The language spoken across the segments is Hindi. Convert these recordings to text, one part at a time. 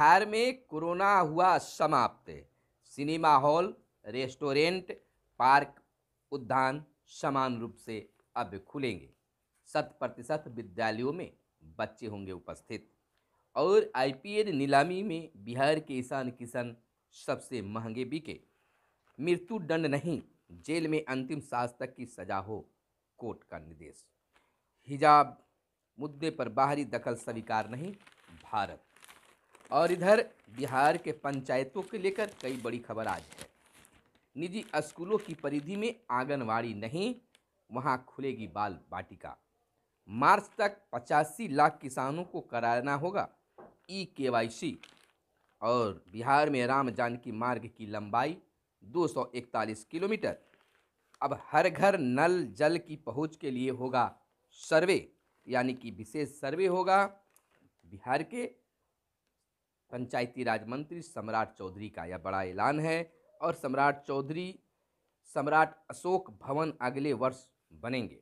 बिहार में कोरोना हुआ समाप्त सिनेमा हॉल रेस्टोरेंट पार्क उद्यान समान रूप से अब खुलेंगे शत प्रतिशत विद्यालयों में बच्चे होंगे उपस्थित और आईपीएल नीलामी में बिहार के ईशान किशन सबसे महंगे बिके मृत्यु दंड नहीं जेल में अंतिम सांस तक की सजा हो कोर्ट का निर्देश हिजाब मुद्दे पर बाहरी दखल स्वीकार नहीं भारत और इधर बिहार के पंचायतों के लेकर कई बड़ी खबर आज है निजी स्कूलों की परिधि में आंगनवाड़ी नहीं वहां खुलेगी बाल वाटिका मार्च तक पचासी लाख किसानों को कराना होगा ई के और बिहार में राम जानकी मार्ग की लंबाई 241 किलोमीटर अब हर घर नल जल की पहुंच के लिए होगा सर्वे यानी कि विशेष सर्वे होगा बिहार के पंचायती राज मंत्री सम्राट चौधरी का यह बड़ा ऐलान है और सम्राट चौधरी सम्राट अशोक भवन अगले वर्ष बनेंगे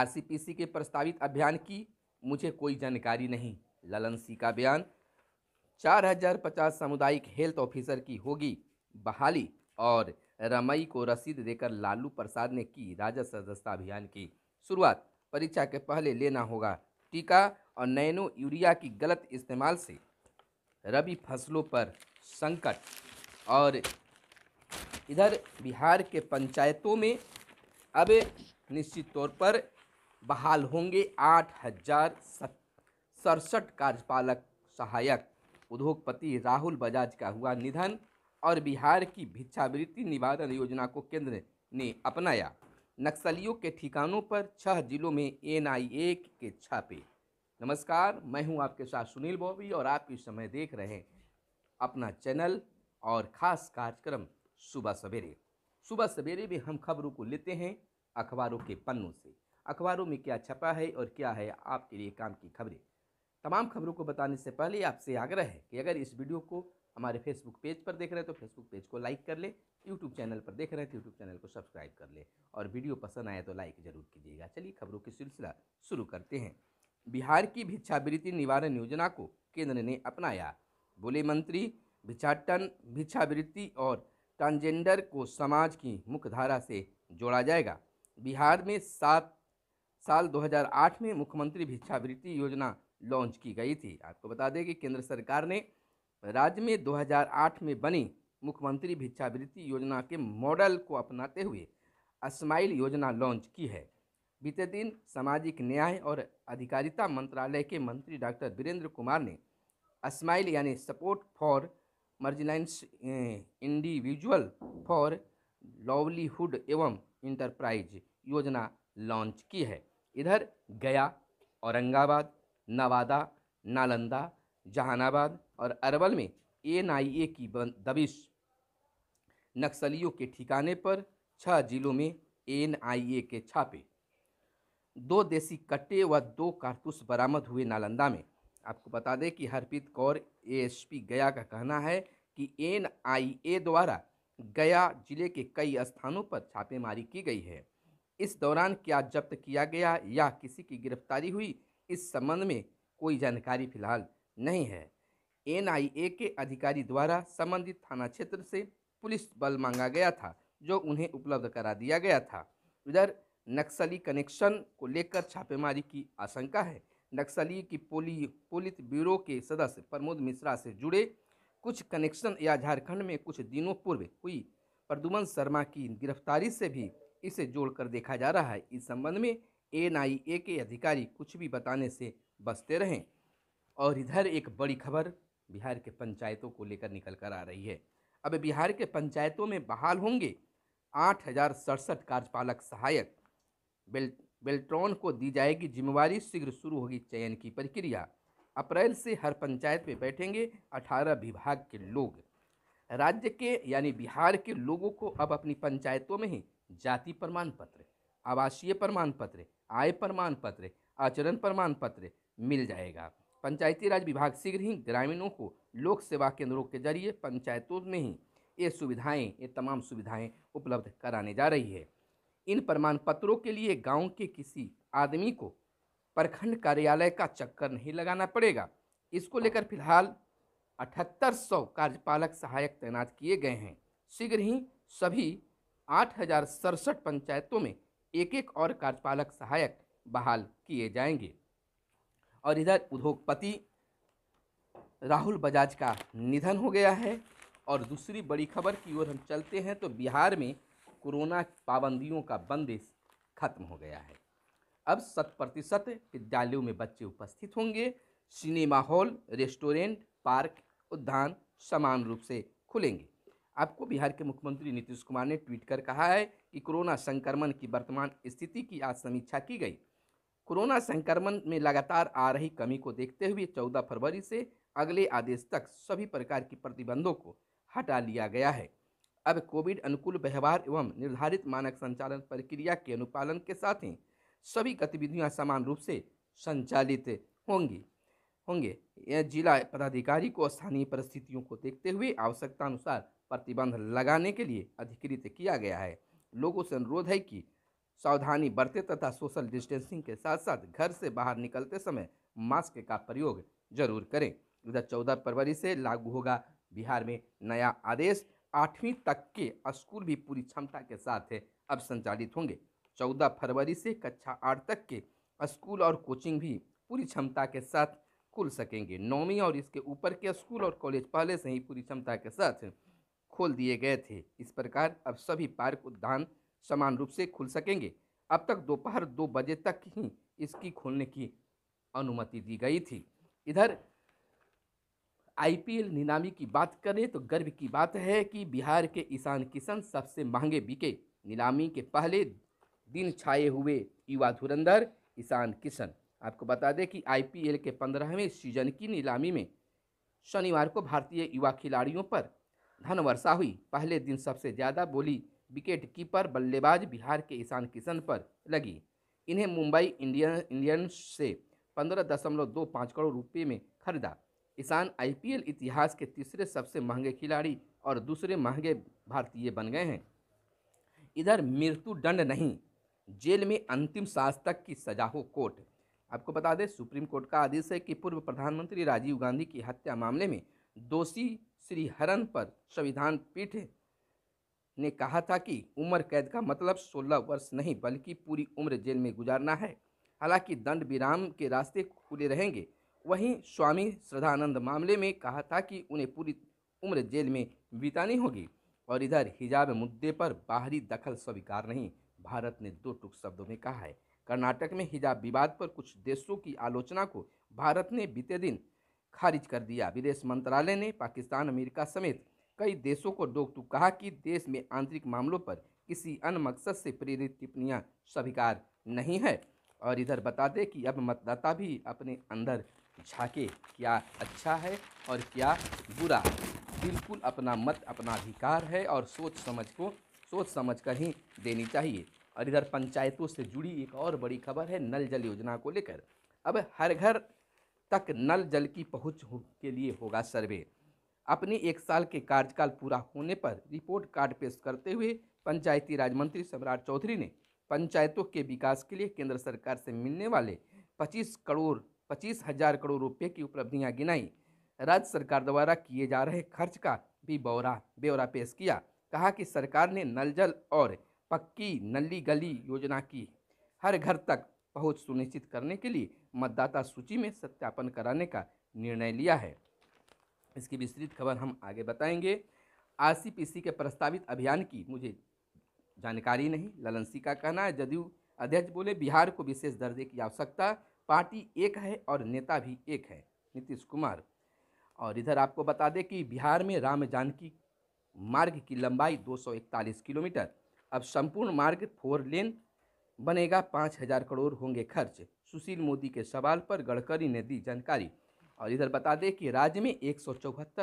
आरसीपीसी के प्रस्तावित अभियान की मुझे कोई जानकारी नहीं ललन सी का बयान चार हजार पचास सामुदायिक हेल्थ ऑफिसर की होगी बहाली और रमई को रसीद देकर लालू प्रसाद ने की राजद सदस्यता अभियान की शुरुआत परीक्षा के पहले लेना होगा टीका और नैनो यूरिया की गलत इस्तेमाल से रबी फसलों पर संकट और इधर बिहार के पंचायतों में अब निश्चित तौर पर बहाल होंगे आठ हज़ार सड़सठ कार्यपालक सहायक उद्योगपति राहुल बजाज का हुआ निधन और बिहार की भिक्षावृत्ति निवारण योजना को केंद्र ने अपनाया नक्सलियों के ठिकानों पर छह जिलों में एनआईए के छापे नमस्कार मैं हूं आपके साथ सुनील बॉबी और आप इस समय देख रहे हैं अपना चैनल और ख़ास कार्यक्रम सुबह सवेरे सुबह सवेरे भी हम खबरों को लेते हैं अखबारों के पन्नों से अखबारों में क्या छपा है और क्या है आपके लिए काम की खबरें तमाम खबरों को बताने से पहले आपसे आग्रह है कि अगर इस वीडियो को हमारे फेसबुक पेज पर देख रहे हैं तो फेसबुक पेज को लाइक कर ले यूट्यूब चैनल पर देख रहे हैं तो यूट्यूब चैनल को सब्सक्राइब कर ले और वीडियो पसंद आया तो लाइक ज़रूर कीजिएगा चलिए खबरों की सिलसिला शुरू करते हैं बिहार की भिक्षावृत्ति निवारण योजना को केंद्र ने अपनाया बोले मंत्री भिक्षाटन भिक्षावृत्ति और ट्रांसजेंडर को समाज की मुख्यधारा से जोड़ा जाएगा बिहार में सात साल 2008 में मुख्यमंत्री भिक्षावृत्ति योजना लॉन्च की गई थी आपको बता दें कि केंद्र सरकार ने राज्य में 2008 में बनी मुख्यमंत्री भिक्षावृत्ति योजना के मॉडल को अपनाते हुए स्माइल योजना लॉन्च की है बीते दिन सामाजिक न्याय और अधिकारिता मंत्रालय के मंत्री डॉक्टर वीरेंद्र कुमार ने स्माइल यानी support for marginalised individual for livelihood एवं इंटरप्राइज योजना लॉन्च की है इधर गया औरंगाबाद नवादा नालंदा जहानाबाद और अरवल में एनआईए की दबिश नक्सलियों के ठिकाने पर छह जिलों में एनआईए के छापे दो देसी कट्टे व दो कारतूस बरामद हुए नालंदा में आपको बता दें कि हरप्रीत कौर एएसपी गया का कहना है कि एनआईए द्वारा गया जिले के कई स्थानों पर छापेमारी की गई है इस दौरान क्या जब्त किया गया या किसी की गिरफ्तारी हुई इस संबंध में कोई जानकारी फिलहाल नहीं है एनआईए के अधिकारी द्वारा संबंधित थाना क्षेत्र से पुलिस बल मांगा गया था जो उन्हें उपलब्ध करा दिया गया था उधर नक्सली कनेक्शन को लेकर छापेमारी की आशंका है नक्सली की पोली पोलित ब्यूरो के सदस्य प्रमोद मिश्रा से जुड़े कुछ कनेक्शन या झारखंड में कुछ दिनों पूर्व हुई प्रदुमन शर्मा की गिरफ्तारी से भी इसे जोड़कर देखा जा रहा है इस संबंध में एनआईए के अधिकारी कुछ भी बताने से बचते रहें और इधर एक बड़ी खबर बिहार के पंचायतों को लेकर निकल कर आ रही है अब बिहार के पंचायतों में बहाल होंगे आठ हज़ार सड़सठ कार्यपालक सहायक बेल बेल्ट्रॉन को दी जाएगी जिम्मेवारी शीघ्र शुरू होगी चयन की प्रक्रिया अप्रैल से हर पंचायत में बैठेंगे अठारह विभाग के लोग राज्य के यानी बिहार के लोगों को अब अपनी पंचायतों में ही जाति प्रमाण पत्र आवासीय प्रमाण पत्र आय प्रमाण पत्र आचरण प्रमाण पत्र मिल जाएगा पंचायती राज विभाग शीघ्र ही ग्रामीणों को लोक सेवा केंद्रों के जरिए पंचायतों में ही ये सुविधाएं ये तमाम सुविधाएं उपलब्ध कराने जा रही है इन प्रमाण पत्रों के लिए गांव के किसी आदमी को प्रखंड कार्यालय का चक्कर नहीं लगाना पड़ेगा इसको लेकर फिलहाल अठहत्तर सौ कार्यपालक सहायक तैनात किए गए हैं शीघ्र ही सभी आठ हजार सड़सठ पंचायतों में एक एक और कार्यपालक सहायक बहाल किए जाएंगे और इधर उद्योगपति राहुल बजाज का निधन हो गया है और दूसरी बड़ी खबर की ओर हम चलते हैं तो बिहार में कोरोना पाबंदियों का बंदिश खत्म हो गया है अब शत प्रतिशत विद्यालयों में बच्चे उपस्थित होंगे सिनेमा हॉल रेस्टोरेंट पार्क उद्यान समान रूप से खुलेंगे आपको बिहार के मुख्यमंत्री नीतीश कुमार ने ट्वीट कर कहा है कि कोरोना संक्रमण की वर्तमान स्थिति की आज समीक्षा की गई कोरोना संक्रमण में लगातार आ रही कमी को देखते हुए चौदह फरवरी से अगले आदेश तक सभी प्रकार के प्रतिबंधों को हटा लिया गया है अब कोविड अनुकूल व्यवहार एवं निर्धारित मानक संचालन प्रक्रिया के अनुपालन के साथ ही सभी गतिविधियां समान रूप से संचालित होंगी होंगे यह जिला पदाधिकारी को स्थानीय परिस्थितियों को देखते हुए आवश्यकता अनुसार प्रतिबंध लगाने के लिए अधिकृत किया गया है लोगों से अनुरोध है कि सावधानी बरते तथा सोशल डिस्टेंसिंग के साथ साथ घर से बाहर निकलते समय मास्क का प्रयोग जरूर करें उधर चौदह फरवरी से लागू होगा बिहार में नया आदेश आठवीं तक के स्कूल भी पूरी क्षमता के साथ है अब संचालित होंगे चौदह फरवरी से कक्षा आठ तक के स्कूल और कोचिंग भी पूरी क्षमता के साथ खुल सकेंगे नौवीं और इसके ऊपर के स्कूल और कॉलेज पहले से ही पूरी क्षमता के साथ खोल दिए गए थे इस प्रकार अब सभी पार्क उद्यान समान रूप से खुल सकेंगे अब तक दोपहर दो बजे तक ही इसकी खोलने की अनुमति दी गई थी इधर आईपीएल नीलामी की बात करें तो गर्व की बात है कि बिहार के ईशान किशन सबसे महंगे बिके नीलामी के पहले दिन छाए हुए युवा धुरंधर ईशान किशन आपको बता दें कि आईपीएल के पंद्रहवें सीजन की नीलामी में शनिवार को भारतीय युवा खिलाड़ियों पर धन वर्षा हुई पहले दिन सबसे ज़्यादा बोली विकेट कीपर बल्लेबाज बिहार के ईशान किशन पर लगी इन्हें मुंबई इंडियन इंडियंस से पंद्रह दशमलव दो पाँच करोड़ रुपये में खरीदा ईशान आईपीएल इतिहास के तीसरे सबसे महंगे खिलाड़ी और दूसरे महंगे भारतीय बन गए हैं इधर मृत्यु दंड नहीं जेल में अंतिम सांस तक की सजा हो कोर्ट आपको बता दें सुप्रीम कोर्ट का आदेश है कि पूर्व प्रधानमंत्री राजीव गांधी की हत्या मामले में दोषी श्री हरन पर संविधान पीठ ने कहा था कि उम्र कैद का मतलब 16 वर्ष नहीं बल्कि पूरी उम्र जेल में गुजारना है हालांकि दंड विराम के रास्ते खुले रहेंगे वहीं स्वामी श्रद्धानंद मामले में कहा था कि उन्हें पूरी उम्र जेल में बितानी होगी और इधर हिजाब मुद्दे पर बाहरी दखल स्वीकार नहीं भारत ने दो टुक शब्दों में कहा है कर्नाटक में हिजाब विवाद पर कुछ देशों की आलोचना को भारत ने बीते दिन खारिज कर दिया विदेश मंत्रालय ने पाकिस्तान अमेरिका समेत कई देशों को डोक टुक कहा कि देश में आंतरिक मामलों पर किसी अन्य मकसद से प्रेरित टिप्पणियाँ स्वीकार नहीं है और इधर बता दें कि अब मतदाता भी अपने अंदर झाके अच्छा क्या अच्छा है और क्या बुरा बिल्कुल अपना मत अपना अधिकार है और सोच समझ को सोच समझ कर ही देनी चाहिए और इधर पंचायतों से जुड़ी एक और बड़ी खबर है नल जल योजना को लेकर अब हर घर तक नल जल की पहुंच के लिए होगा सर्वे अपने एक साल के कार्यकाल पूरा होने पर रिपोर्ट कार्ड पेश करते हुए पंचायती राज मंत्री सम्राट चौधरी ने पंचायतों के विकास के लिए केंद्र सरकार से मिलने वाले 25 करोड़ पच्चीस हजार करोड़ रुपये की उपलब्धियां गिनाई राज्य सरकार द्वारा किए जा रहे खर्च का भी बौरा ब्यौरा पेश किया कहा कि सरकार ने नल जल और पक्की नली गली योजना की हर घर तक पहुंच सुनिश्चित करने के लिए मतदाता सूची में सत्यापन कराने का निर्णय लिया है इसकी विस्तृत खबर हम आगे बताएंगे आरसीपीसी के प्रस्तावित अभियान की मुझे जानकारी नहीं ललन सिंह का कहना है जदयू अध्यक्ष बोले बिहार को विशेष दर्जे की आवश्यकता पार्टी एक है और नेता भी एक है नीतीश कुमार और इधर आपको बता दें कि बिहार में राम जानकी मार्ग की लंबाई 241 किलोमीटर अब संपूर्ण मार्ग फोर लेन बनेगा पाँच हजार करोड़ होंगे खर्च सुशील मोदी के सवाल पर गडकरी ने दी जानकारी और इधर बता दें कि राज्य में एक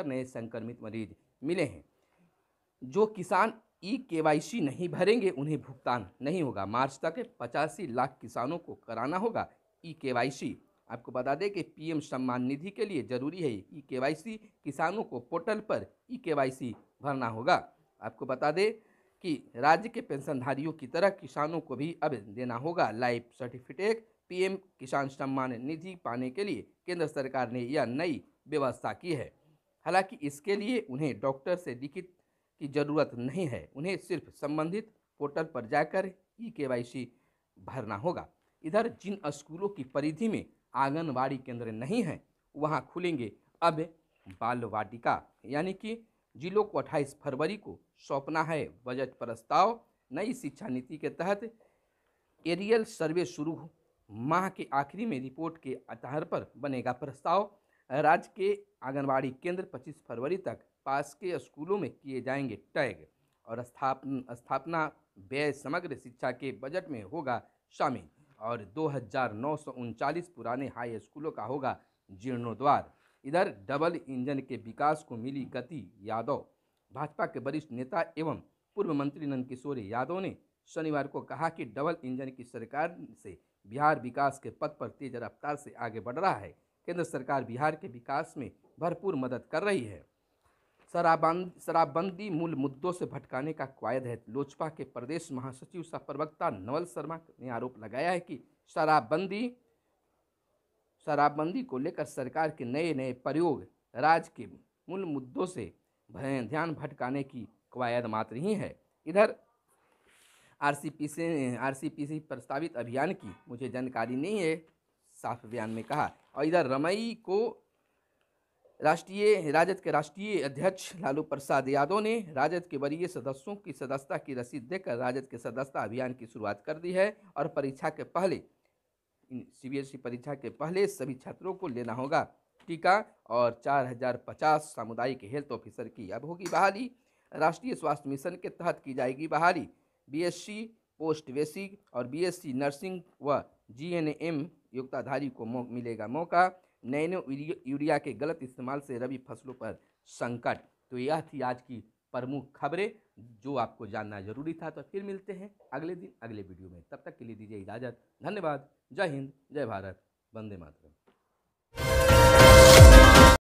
नए संक्रमित मरीज मिले हैं जो किसान ई के नहीं भरेंगे उन्हें भुगतान नहीं होगा मार्च तक पचासी लाख किसानों को कराना होगा ई के आपको बता दें कि पीएम सम्मान निधि के लिए जरूरी है ई के किसानों को पोर्टल पर ई के भरना होगा आपको बता दें कि राज्य के पेंशनधारियों की तरह किसानों को भी अब देना होगा लाइफ सर्टिफिकेट पीएम किसान सम्मान निधि पाने के लिए केंद्र सरकार ने यह नई व्यवस्था की है हालांकि इसके लिए उन्हें डॉक्टर से लिखित की ज़रूरत नहीं है उन्हें सिर्फ संबंधित पोर्टल पर जाकर ई के भरना होगा इधर जिन स्कूलों की परिधि में आंगनबाड़ी केंद्र नहीं हैं वहाँ खुलेंगे अब बाल वाटिका यानी कि जिलों को अट्ठाईस फरवरी को सौंपना है बजट प्रस्ताव नई शिक्षा नीति के तहत एरियल सर्वे शुरू माह के आखिरी में रिपोर्ट के आधार पर बनेगा प्रस्ताव राज्य के आंगनबाड़ी केंद्र 25 फरवरी तक पास के स्कूलों में किए जाएंगे टैग और स्थापन स्थापना व्यय समग्र शिक्षा के बजट में होगा शामिल और दो पुराने हाई स्कूलों का होगा जीर्णोद्वार इधर डबल इंजन के विकास को मिली गति यादव भाजपा के वरिष्ठ नेता एवं पूर्व मंत्री नंदकिशोर यादव ने शनिवार को कहा कि डबल इंजन की सरकार से बिहार विकास के पथ पर तेज रफ्तार से आगे बढ़ रहा है केंद्र सरकार बिहार के विकास में भरपूर मदद कर रही है शराबंद शराबबंदी मूल मुद्दों से भटकाने का क्वायद है लोजपा के प्रदेश महासचिव सह प्रवक्ता नवल शर्मा ने आरोप लगाया है कि शराबबंदी शराबबंदी को लेकर सरकार के नए नए प्रयोग राज्य के मूल मुद्दों से ध्यान भटकाने की कवायद मात्र ही है इधर पी से आरसीपीसी प्रस्तावित अभियान की मुझे जानकारी नहीं है साफ बयान में कहा और इधर रमई को राष्ट्रीय राजद के राष्ट्रीय अध्यक्ष लालू प्रसाद यादव ने राजद के वरीय सदस्यों की सदस्यता की रसीद देकर राजद के सदस्यता अभियान की शुरुआत कर दी है और परीक्षा के पहले सीबीएसई परीक्षा के पहले सभी छात्रों को लेना होगा टीका और 4050 सामुदायिक हेल्थ ऑफिसर की अब होगी बहाली राष्ट्रीय स्वास्थ्य मिशन के तहत की जाएगी बहाली बी पोस्ट बेसिक और बी नर्सिंग व जी योग्यताधारी को मिलेगा मौका नैनो यूरिया के गलत इस्तेमाल से रबी फसलों पर संकट तो यह थी आज की प्रमुख खबरें जो आपको जानना जरूरी था तो फिर मिलते हैं अगले दिन अगले वीडियो में तब तक के लिए दीजिए इजाज़त धन्यवाद जय हिंद जय भारत वंदे मातरम